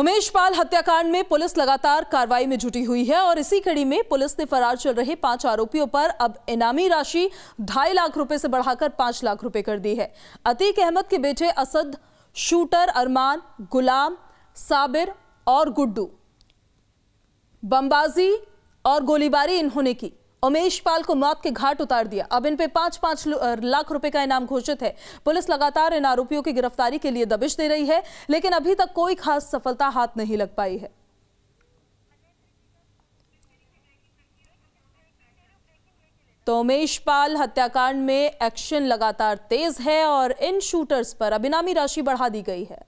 उमेश पाल हत्याकांड में पुलिस लगातार कार्रवाई में जुटी हुई है और इसी कड़ी में पुलिस ने फरार चल रहे पांच आरोपियों पर अब इनामी राशि ढाई लाख रुपए से बढ़ाकर पांच लाख रुपए कर दी है अतीक अहमद के बेटे असद शूटर अरमान गुलाम साबिर और गुड्डू बमबाजी और गोलीबारी इन्होंने की お મેશ パル કો મોત કે ઘાટ ઉતાર દિયા અબ ઇન પે 5-5 લાખ રૂપયા કા ઇનામ ખોજે થે પોલીસ લગાતાર અનારોપિયો કે ગિરફતારી કે લિયે દબછતે રહી હૈ લેકિન અભી તક કોઈ ખાસ સફળતા હાથ નહીં લગ પાઈ હૈ તોમેશ パ લ હત્યાકાંડ મે એક્શન લગાતાર તેજ હૈ ઓર ઇન શૂટર્સ પર અભિનામી રાશિ બઢા દી ગઈ હૈ